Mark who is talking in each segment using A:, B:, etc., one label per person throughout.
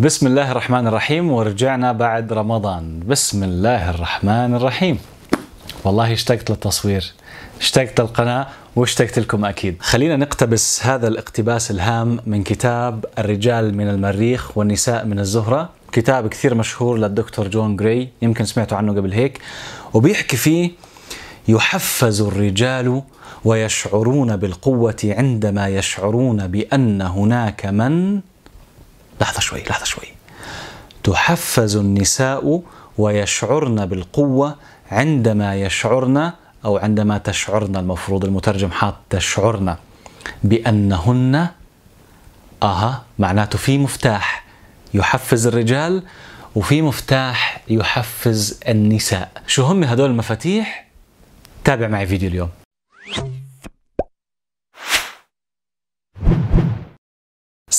A: بسم الله الرحمن الرحيم ورجعنا بعد رمضان بسم الله الرحمن الرحيم والله اشتقت للتصوير اشتقت للقناة واشتقت لكم أكيد خلينا نقتبس هذا الاقتباس الهام من كتاب الرجال من المريخ والنساء من الزهرة كتاب كثير مشهور للدكتور جون غري يمكن سمعتوا عنه قبل هيك وبيحكي فيه يحفز الرجال ويشعرون بالقوة عندما يشعرون بأن هناك من لحظة شوي لحظة شوي تحفز النساء ويشعرن بالقوة عندما يشعرن أو عندما تشعرن المفروض المترجم حاط تشعرن بأنهن أها معناته في مفتاح يحفز الرجال وفي مفتاح يحفز النساء شو هم هدول المفاتيح؟ تابع معي فيديو اليوم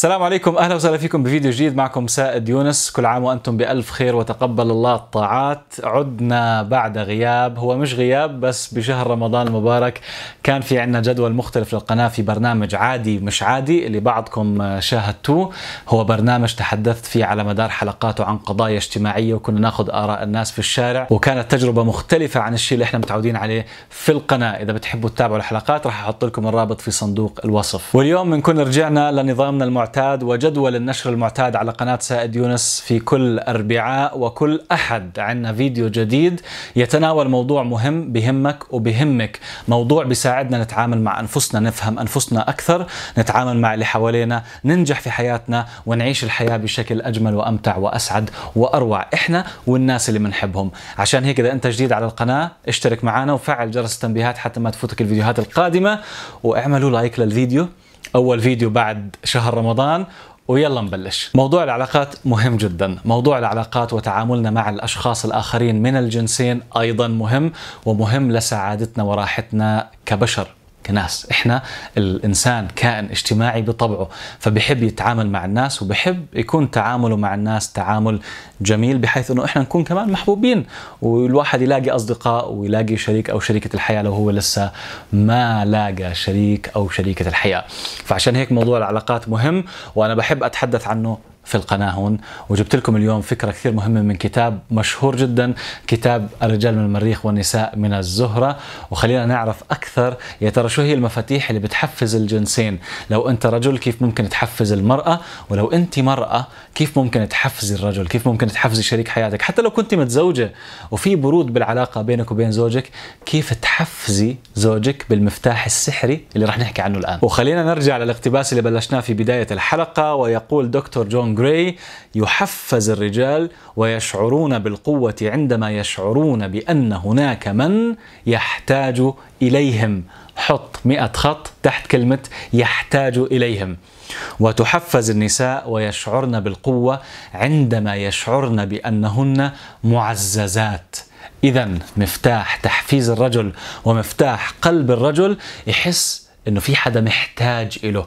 A: السلام عليكم اهلا وسهلا فيكم بفيديو جديد معكم سائد يونس كل عام وانتم بالف خير وتقبل الله الطاعات عدنا بعد غياب هو مش غياب بس بشهر رمضان المبارك كان في عندنا جدول مختلف للقناه في برنامج عادي مش عادي اللي بعضكم شاهدتوه هو برنامج تحدثت فيه على مدار حلقاته عن قضايا اجتماعيه وكنا ناخذ اراء الناس في الشارع وكانت تجربه مختلفه عن الشيء اللي احنا متعودين عليه في القناه اذا بتحبوا تتابعوا الحلقات راح احط لكم الرابط في صندوق الوصف واليوم بنكون رجعنا لنظامنا المعتاد المعتاد وجدول النشر المعتاد على قناة سائد يونس في كل أربعاء وكل أحد عندنا فيديو جديد يتناول موضوع مهم بهمك وبهمك موضوع بيساعدنا نتعامل مع أنفسنا نفهم أنفسنا أكثر نتعامل مع اللي حوالينا ننجح في حياتنا ونعيش الحياة بشكل أجمل وأمتع وأسعد وأروع إحنا والناس اللي بنحبهم عشان هيك إذا أنت جديد على القناة اشترك معنا وفعل جرس التنبيهات حتى ما تفوتك الفيديوهات القادمة واعملوا لايك للفيديو اول فيديو بعد شهر رمضان ويلا نبلش موضوع العلاقات مهم جدا موضوع العلاقات وتعاملنا مع الأشخاص الآخرين من الجنسين أيضا مهم ومهم لسعادتنا وراحتنا كبشر كناس احنا الانسان كائن اجتماعي بطبعه فبحب يتعامل مع الناس وبحب يكون تعامله مع الناس تعامل جميل بحيث انه احنا نكون كمان محبوبين والواحد يلاقي اصدقاء ويلاقي شريك او شريكه الحياه لو هو لسه ما لاقى شريك او شريكه الحياه فعشان هيك موضوع العلاقات مهم وانا بحب اتحدث عنه في القناة هون وجبت لكم اليوم فكرة كثير مهمة من كتاب مشهور جدا كتاب الرجال من المريخ والنساء من الزهرة وخلينا نعرف أكثر يا ترى شو هي المفاتيح اللي بتحفز الجنسين لو أنت رجل كيف ممكن تحفز المرأة ولو أنت مرأة كيف ممكن تحفزي الرجل كيف ممكن تحفزي شريك حياتك حتى لو كنت متزوجة وفي برود بالعلاقة بينك وبين زوجك كيف تحفزي زوجك بالمفتاح السحري اللي رح نحكي عنه الآن وخلينا نرجع للاقتباس اللي بلشناه في بداية الحلقة ويقول دكتور جون جراي يحفز الرجال ويشعرون بالقوة عندما يشعرون بأن هناك من يحتاج إليهم حط 100 خط تحت كلمة يحتاج إليهم وتحفز النساء ويشعرن بالقوة عندما يشعرن بأنهن معززات إذا مفتاح تحفيز الرجل ومفتاح قلب الرجل يحس انه في حدا محتاج إله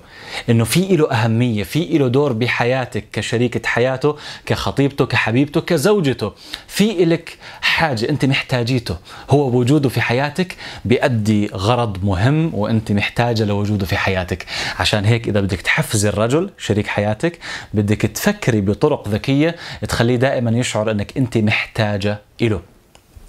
A: انه في إله اهميه في إله دور بحياتك كشريكه حياته كخطيبته كحبيبته كزوجته في إلك حاجه انت محتاجيته هو وجوده في حياتك بيأدي غرض مهم وانت محتاجه لوجوده في حياتك عشان هيك اذا بدك تحفزي الرجل شريك حياتك بدك تفكري بطرق ذكيه تخليه دائما يشعر انك انت محتاجه إله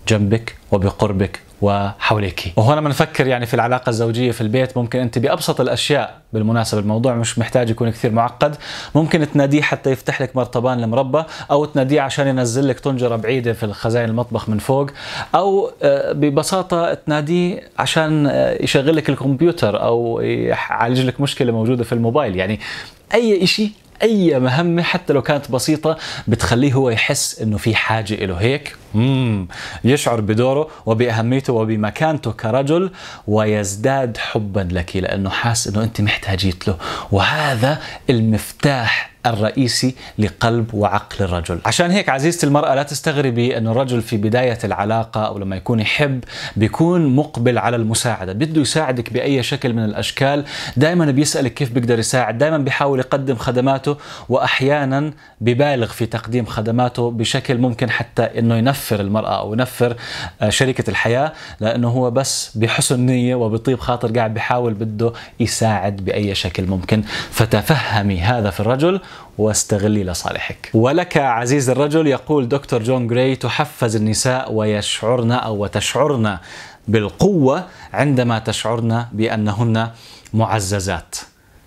A: جنبك وبقربك وحولك وهنا بنفكر يعني في العلاقة الزوجية في البيت ممكن أنت بأبسط الأشياء بالمناسبة الموضوع مش محتاج يكون كثير معقد ممكن تناديه حتى يفتح لك مرطبان المربى أو تناديه عشان ينزل لك طنجرة بعيدة في الخزائن المطبخ من فوق أو آه، ببساطة تناديه عشان آه، يشغل لك الكمبيوتر أو يعالج لك مشكلة موجودة في الموبايل يعني أي شيء اي مهمه حتى لو كانت بسيطه بتخليه هو يحس انه في حاجه له هيك مم. يشعر بدوره وباهميته وبمكانته كرجل ويزداد حبا لك لانه حاس انه انت محتاجيت له وهذا المفتاح الرئيسي لقلب وعقل الرجل عشان هيك عزيزتي المرأة لا تستغربي أن الرجل في بداية العلاقة أو لما يكون يحب بيكون مقبل على المساعدة بده يساعدك بأي شكل من الأشكال دائما بيسألك كيف بيقدر يساعد دائما بيحاول يقدم خدماته وأحيانا ببالغ في تقديم خدماته بشكل ممكن حتى أنه ينفر المرأة أو ينفر آه، شركة الحياة لأنه هو بس بحسن نية وبطيب خاطر قاعد بيحاول بده يساعد بأي شكل ممكن فتفهمي هذا في الرجل واستغلي لصالحك ولك عزيز الرجل يقول دكتور جون جراي تحفز النساء ويشعرن أو وتشعرن بالقوة عندما تشعرن بأنهن معززات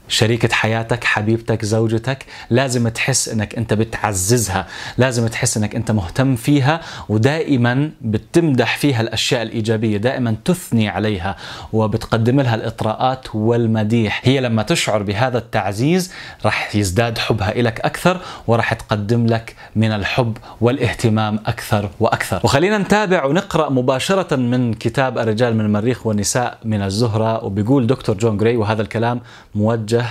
A: شريكة حياتك حبيبتك زوجتك لازم تحس انك انت بتعززها لازم تحس انك انت مهتم فيها ودائما بتمدح فيها الاشياء الايجابية دائما تثني عليها وبتقدم لها الاطراءات والمديح هي لما تشعر بهذا التعزيز رح يزداد حبها لك اكثر ورح تقدم لك من الحب والاهتمام اكثر واكثر وخلينا نتابع ونقرا مباشرة من كتاب الرجال من المريخ والنساء من الزهرة وبيقول دكتور جون جراي وهذا الكلام موجه موجه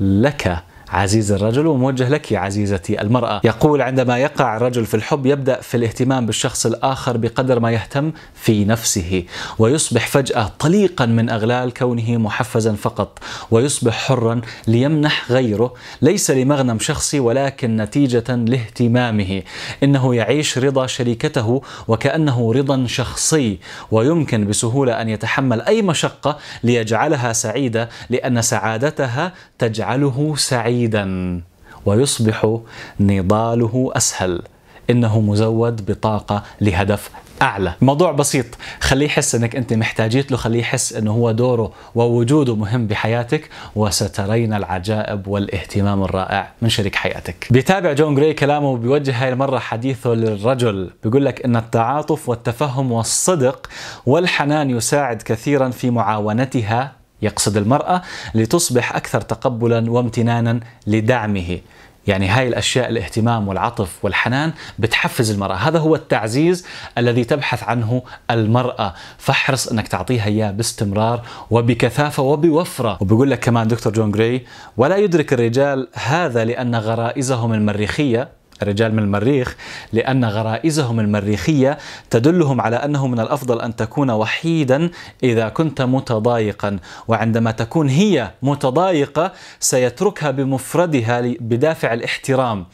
A: لك عزيز الرجل وموجه لك يا عزيزتي المرأة يقول عندما يقع الرجل في الحب يبدأ في الاهتمام بالشخص الآخر بقدر ما يهتم في نفسه ويصبح فجأة طليقا من أغلال كونه محفزا فقط ويصبح حرا ليمنح غيره ليس لمغنم شخصي ولكن نتيجة لاهتمامه إنه يعيش رضا شريكته وكأنه رضا شخصي ويمكن بسهولة أن يتحمل أي مشقة ليجعلها سعيدة لأن سعادتها تجعله سعيدا بعيدا ويصبح نضاله اسهل انه مزود بطاقه لهدف اعلى موضوع بسيط خليه يحس انك انت محتاجيت له خليه يحس انه هو دوره ووجوده مهم بحياتك وسترين العجائب والاهتمام الرائع من شريك حياتك بيتابع جون جراي كلامه وبيوجه هاي المره حديثه للرجل بيقول لك ان التعاطف والتفهم والصدق والحنان يساعد كثيرا في معاونتها يقصد المرأة لتصبح أكثر تقبلا وامتنانا لدعمه يعني هاي الأشياء الاهتمام والعطف والحنان بتحفز المرأة هذا هو التعزيز الذي تبحث عنه المرأة فاحرص أنك تعطيها إياه باستمرار وبكثافة وبوفرة وبيقول لك كمان دكتور جون جراي ولا يدرك الرجال هذا لأن غرائزهم المريخية الرجال من المريخ لأن غرائزهم المريخية تدلهم على أنه من الأفضل أن تكون وحيدا إذا كنت متضايقا وعندما تكون هي متضايقة سيتركها بمفردها بدافع الاحترام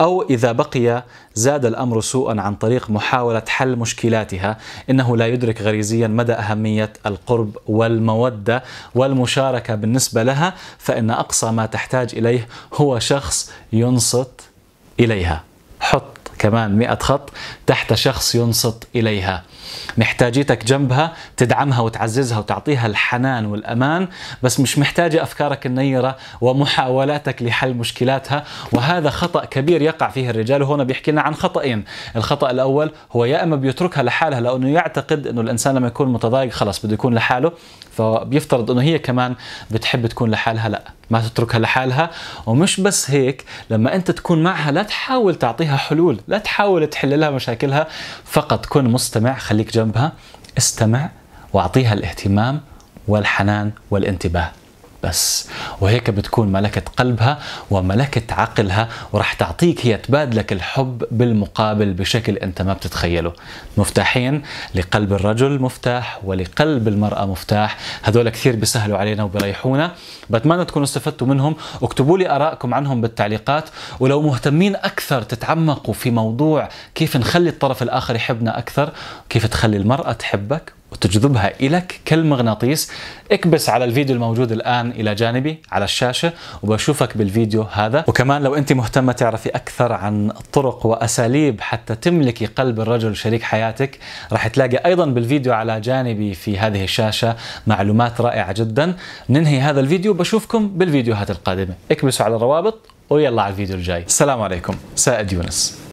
A: أو إذا بقي زاد الأمر سوءا عن طريق محاولة حل مشكلاتها إنه لا يدرك غريزيا مدى أهمية القرب والمودة والمشاركة بالنسبة لها فإن أقصى ما تحتاج إليه هو شخص ينصت إليها كمان 100 خط تحت شخص ينصت إليها محتاجيتك جنبها تدعمها وتعززها وتعطيها الحنان والأمان بس مش محتاجة أفكارك النيرة ومحاولاتك لحل مشكلاتها وهذا خطأ كبير يقع فيه الرجال وهنا بيحكي لنا عن خطأين الخطأ الأول هو يا إما بيتركها لحالها لأنه يعتقد أنه الإنسان لما يكون متضايق خلاص بده يكون لحاله فبيفترض أنه هي كمان بتحب تكون لحالها لا ما تتركها لحالها ومش بس هيك لما أنت تكون معها لا تحاول تعطيها حلول لا تحاول تحل لها مشاكلها فقط كن مستمع خليك جنبها استمع واعطيها الاهتمام والحنان والانتباه بس وهيك بتكون ملكة قلبها وملكة عقلها وراح تعطيك هي تبادلك الحب بالمقابل بشكل أنت ما بتتخيله مفتاحين لقلب الرجل مفتاح ولقلب المرأة مفتاح هذول كثير بيسهلوا علينا وبريحونا بتمنى تكونوا استفدتوا منهم اكتبوا لي آرائكم عنهم بالتعليقات ولو مهتمين أكثر تتعمقوا في موضوع كيف نخلي الطرف الآخر يحبنا أكثر كيف تخلي المرأة تحبك وتجذبها إليك كالمغناطيس اكبس على الفيديو الموجود الآن إلى جانبي على الشاشة وبشوفك بالفيديو هذا وكمان لو أنت مهتمة تعرفي أكثر عن طرق وأساليب حتى تملكي قلب الرجل شريك حياتك راح تلاقي أيضا بالفيديو على جانبي في هذه الشاشة معلومات رائعة جدا ننهي هذا الفيديو بشوفكم بالفيديوهات القادمة اكبسوا على الروابط ويلا على الفيديو الجاي السلام عليكم سائد يونس